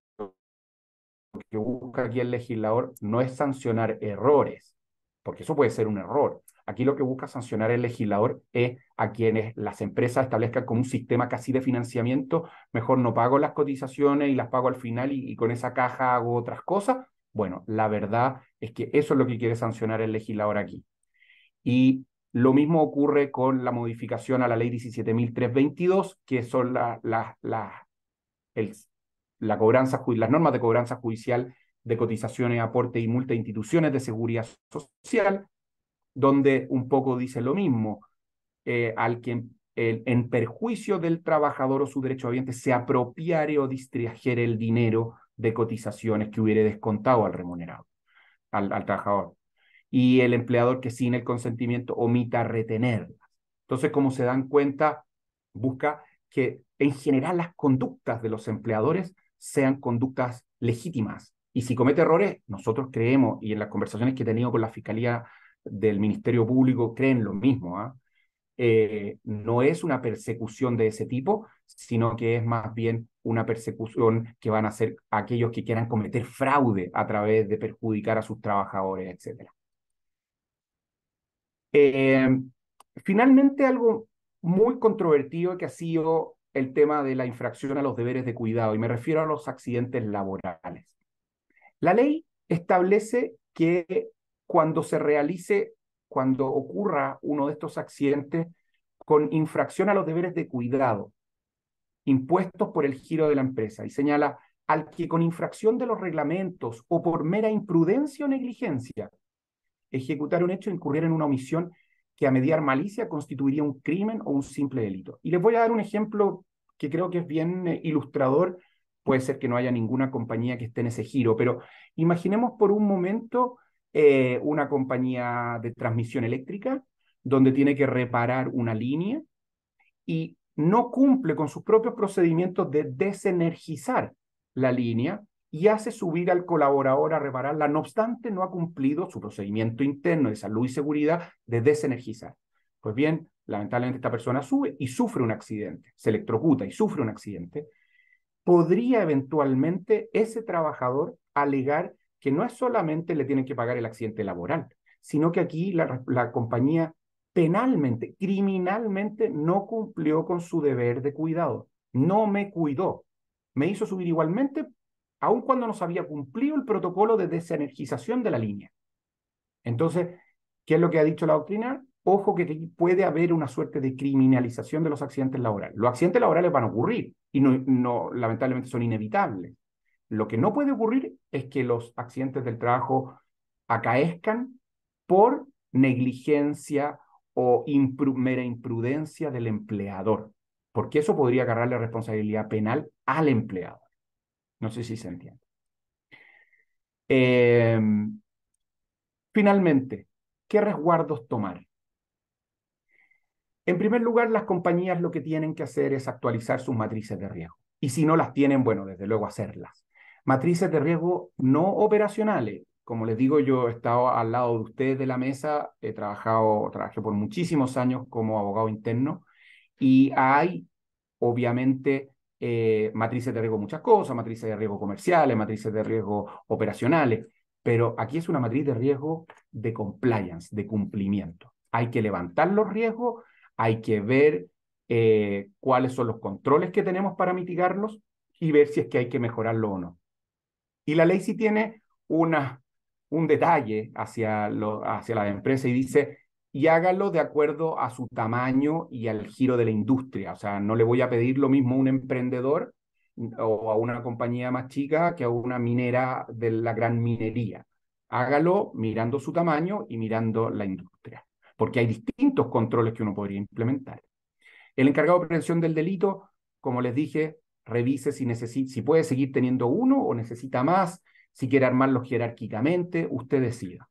que busca aquí el legislador no es sancionar errores, porque eso puede ser un error, Aquí lo que busca sancionar el legislador es a quienes las empresas establezcan como un sistema casi de financiamiento, mejor no pago las cotizaciones y las pago al final y, con esa caja hago otras cosas. Bueno, la verdad es que eso es lo que quiere sancionar el legislador aquí. Y lo mismo ocurre con la modificación a la ley 17.322, que son la, cobranza, las normas de cobranza judicial de cotizaciones, aporte y multa a instituciones de seguridad social donde un poco dice lo mismo, eh, al quien en perjuicio del trabajador o su derecho habiente se apropiare o distrajere el dinero de cotizaciones que hubiere descontado al remunerado, al, al trabajador. Y el empleador que sin el consentimiento omita retenerlas. Entonces, como se dan cuenta, busca que en general las conductas de los empleadores sean conductas legítimas. Y si comete errores, nosotros creemos, y en las conversaciones que he tenido con la Fiscalía del Ministerio Público creen lo mismo. ¿ah? Eh, no es una persecución de ese tipo, sino que es más bien una persecución que van a hacer aquellos que quieran cometer fraude a través de perjudicar a sus trabajadores, etc. Eh, finalmente, algo muy controvertido que ha sido el tema de la infracción a los deberes de cuidado, y me refiero a los accidentes laborales. La ley establece que cuando se realice, cuando ocurra uno de estos accidentes con infracción a los deberes de cuidado impuestos por el giro de la empresa. Y señala al que con infracción de los reglamentos o por mera imprudencia o negligencia ejecutar un hecho incurrir en una omisión que a mediar malicia constituiría un crimen o un simple delito. Y les voy a dar un ejemplo que creo que es bien eh, ilustrador. Puede ser que no haya ninguna compañía que esté en ese giro, pero imaginemos por un momento eh, una compañía de transmisión eléctrica, donde tiene que reparar una línea y no cumple con sus propios procedimientos de desenergizar la línea y hace subir al colaborador a repararla, no obstante no ha cumplido su procedimiento interno de salud y seguridad de desenergizar. Pues bien, lamentablemente esta persona sube y sufre un accidente, se electrocuta y sufre un accidente, podría eventualmente ese trabajador alegar que no es solamente le tienen que pagar el accidente laboral, sino que aquí la, compañía penalmente, criminalmente, no cumplió con su deber de cuidado. No me cuidó. Me hizo subir igualmente, aun cuando no se había cumplido el protocolo de desenergización de la línea. Entonces, ¿qué es lo que ha dicho la doctrina? Ojo que puede haber una suerte de criminalización de los accidentes laborales. Los accidentes laborales van a ocurrir y no lamentablemente son inevitables. Lo que no puede ocurrir es que los accidentes del trabajo acaezcan por negligencia o mera imprudencia del empleador, porque eso podría agarrar la responsabilidad penal al empleador. No sé si se entiende. Em, finalmente, ¿qué resguardos tomar? En primer lugar, las compañías lo que tienen que hacer es actualizar sus matrices de riesgo. Y si no las tienen, bueno, desde luego hacerlas. Matrices de riesgo no operacionales. Como les digo, yo he estado al lado de ustedes de la mesa, he trabajado, trabajé por muchísimos años como abogado interno y hay, obviamente, eh, matrices de riesgo muchas cosas, matrices de riesgo comerciales, matrices de riesgo operacionales, pero aquí es una matriz de riesgo de compliance, de cumplimiento. Hay que levantar los riesgos, hay que ver eh, cuáles son los controles que tenemos para mitigarlos y ver si es que hay que mejorarlo o no. Y la ley sí tiene una, un detalle hacia, lo, hacia la empresa y dice, y hágalo de acuerdo a su tamaño y al giro de la industria. O sea, no le voy a pedir lo mismo a un emprendedor o a una compañía más chica que a una minera de la gran minería. Hágalo mirando su tamaño y mirando la industria, porque hay distintos controles que uno podría implementar. El encargado de prevención del delito, como les dije, revise si, si puede seguir teniendo uno o necesita más, si quiere armarlos jerárquicamente, usted decida.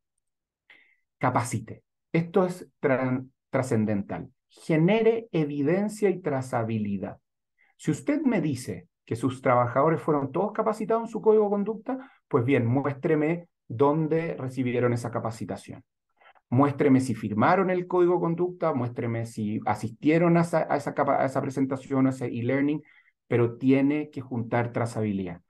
Capacite. Esto es trascendental. Genere evidencia y trazabilidad. Si usted me dice que sus trabajadores fueron todos capacitados en su código de conducta, pues bien, muéstreme dónde recibieron esa capacitación. Muéstreme si firmaron el código de conducta, muéstreme si asistieron a esa, a esa presentación, a ese e-learning, pero tiene que juntar trazabilidad.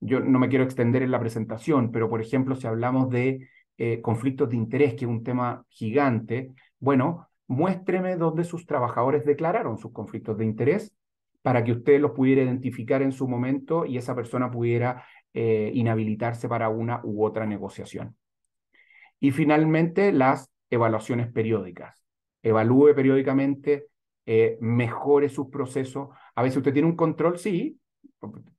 Yo no me quiero extender en la presentación, pero por ejemplo, si hablamos de eh, conflictos de interés, que es un tema gigante, bueno, muéstreme dónde sus trabajadores declararon sus conflictos de interés para que usted los pudiera identificar en su momento y esa persona pudiera eh, inhabilitarse para una u otra negociación. Y finalmente, las evaluaciones periódicas. Evalúe periódicamente, eh, mejore sus procesos, a si usted tiene un control, sí,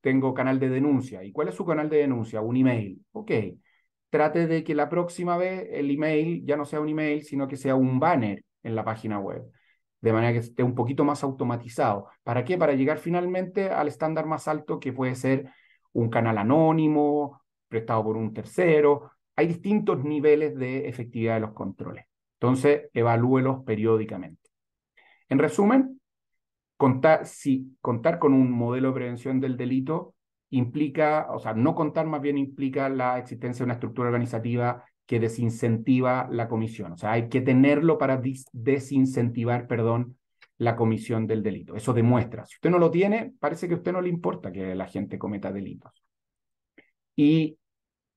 tengo canal de denuncia. ¿Y cuál es su canal de denuncia? Un email. Ok. Trate de que la próxima vez el email ya no sea un email, sino que sea un banner en la página web, de manera que esté un poquito más automatizado. ¿Para qué? Para llegar finalmente al estándar más alto que puede ser un canal anónimo, prestado por un tercero. Hay distintos niveles de efectividad de los controles. Entonces, evalúelos periódicamente. En resumen, contar, si contar con un modelo de prevención del delito implica, o sea, no contar más bien implica la existencia de una estructura organizativa que desincentiva la comisión. O sea, hay que tenerlo para desincentivar, perdón, la comisión del delito. Eso demuestra. Si usted no lo tiene, parece que a usted no le importa que la gente cometa delitos. Y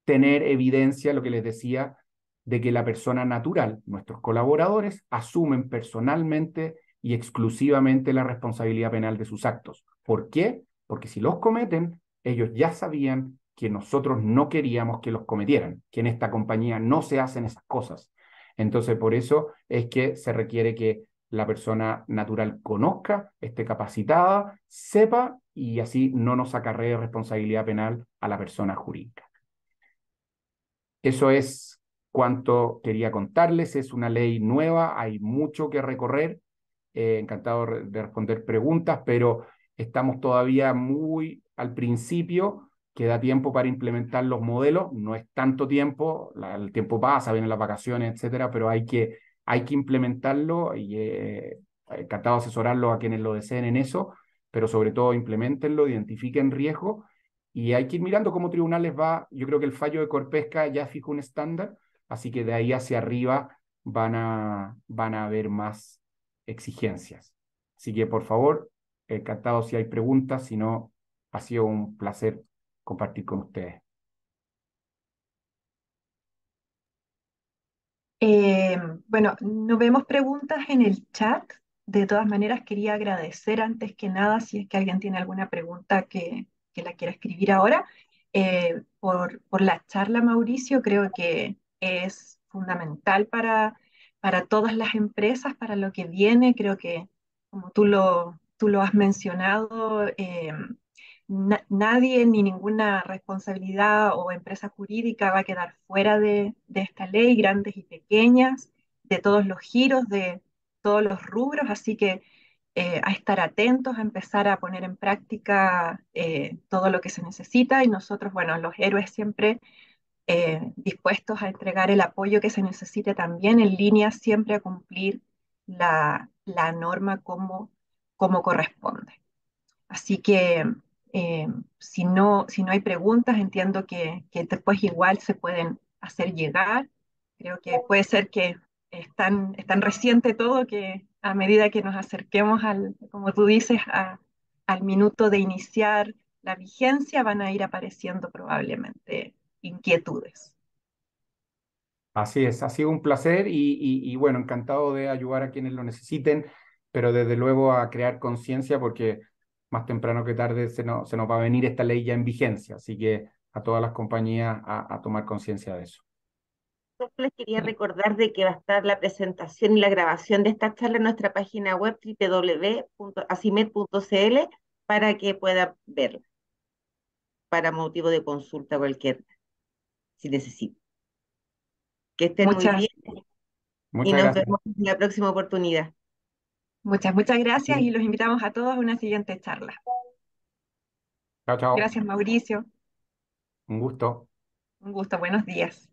tener evidencia, lo que les decía, de que la persona natural, nuestros colaboradores, asumen personalmente y exclusivamente la responsabilidad penal de sus actos. ¿Por qué? Porque si los cometen, ellos ya sabían que nosotros no queríamos que los cometieran, que en esta compañía no se hacen esas cosas. Entonces, por eso es que se requiere que la persona natural conozca, esté capacitada, sepa y así no nos acarree responsabilidad penal a la persona jurídica. Eso es cuanto quería contarles, es una ley nueva, hay mucho que recorrer, eh, encantado de responder preguntas, pero estamos todavía muy al principio, queda tiempo para implementar los modelos, no es tanto tiempo, el tiempo pasa, vienen las vacaciones, etcétera, pero hay que, hay que implementarlo y eh, encantado de asesorarlo a quienes lo deseen en eso, pero sobre todo implementenlo, identifiquen riesgo y hay que ir mirando cómo tribunales va. Yo creo que el fallo de Corpesca ya fijó un estándar, así que de ahí hacia arriba van a, van a haber más exigencias. Así que, por favor, encantado eh, si hay preguntas, si no, ha sido un placer compartir con ustedes. Em, bueno, no vemos preguntas en el chat. De todas maneras, quería agradecer antes que nada, si es que alguien tiene alguna pregunta que, que la quiera escribir ahora, eh, por, por la charla, Mauricio. Creo que es fundamental para para todas las empresas, para lo que viene. Creo que, como tú lo, tú lo has mencionado, eh, nadie ni ninguna responsabilidad o empresa jurídica va a quedar fuera de, esta ley, grandes y pequeñas, de todos los giros, de todos los rubros. Así que eh, a estar atentos, a empezar a poner en práctica eh, todo lo que se necesita y nosotros, bueno, los héroes siempre eh, dispuestos a entregar el apoyo que se necesite también en línea siempre a cumplir la, norma como, como corresponde. Así que eh, si, no, si no hay preguntas, entiendo que, que, después pues, igual se pueden hacer llegar. Creo que puede ser que es tan, reciente todo que a medida que nos acerquemos al, como tú dices, al minuto de iniciar la vigencia, van a ir apareciendo probablemente inquietudes. Así es, ha sido un placer y, y, y bueno, encantado de ayudar a quienes lo necesiten, pero desde luego a crear conciencia porque más temprano que tarde se, se nos va a venir esta ley ya en vigencia, así que a todas las compañías a, a tomar conciencia de eso. les quería recordar de que va a estar la presentación y la grabación de esta charla en nuestra página web www.asimet.cl para que puedan verla para motivo de consulta cualquiera si necesita. Que estén muy bien. Muchas y nos vemos en la próxima oportunidad. Muchas, muchas gracias y los invitamos a todos a una siguiente charla. Chao, chao. Gracias, Mauricio. Un gusto. Un gusto, buenos días.